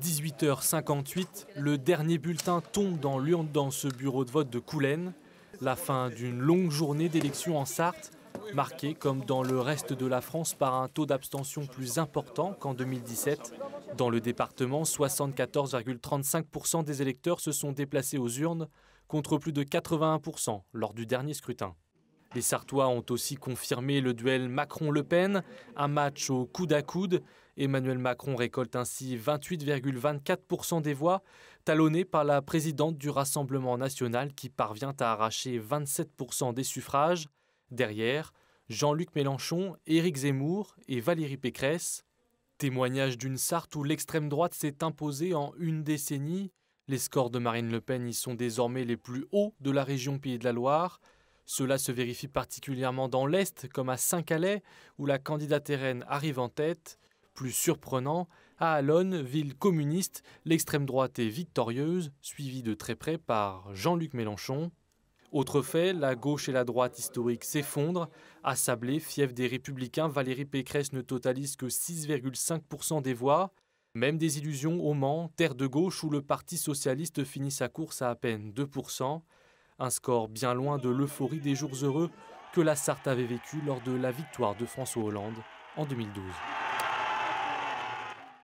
18h58, le dernier bulletin tombe dans l'urne dans ce bureau de vote de Coulennes. La fin d'une longue journée d'élection en Sarthe, marquée comme dans le reste de la France par un taux d'abstention plus important qu'en 2017. Dans le département, 74,35% des électeurs se sont déplacés aux urnes contre plus de 81% lors du dernier scrutin. Les Sartois ont aussi confirmé le duel Macron-Le Pen, un match au coude à coude. Emmanuel Macron récolte ainsi 28,24% des voix, talonné par la présidente du Rassemblement national qui parvient à arracher 27% des suffrages. Derrière, Jean-Luc Mélenchon, Éric Zemmour et Valérie Pécresse. Témoignage d'une Sarthe où l'extrême droite s'est imposée en une décennie. Les scores de Marine Le Pen y sont désormais les plus hauts de la région Pays de la Loire. Cela se vérifie particulièrement dans l'Est, comme à Saint-Calais, où la candidate arrive en tête. Plus surprenant, à Allonne, ville communiste, l'extrême droite est victorieuse, suivie de très près par Jean-Luc Mélenchon. Autre fait, la gauche et la droite historique s'effondrent. À Sablé, fief des Républicains, Valérie Pécresse ne totalise que 6,5% des voix. Même des illusions au Mans, terre de gauche où le Parti socialiste finit sa course à à peine 2%. Un score bien loin de l'euphorie des jours heureux que la Sarthe avait vécu lors de la victoire de François Hollande en 2012.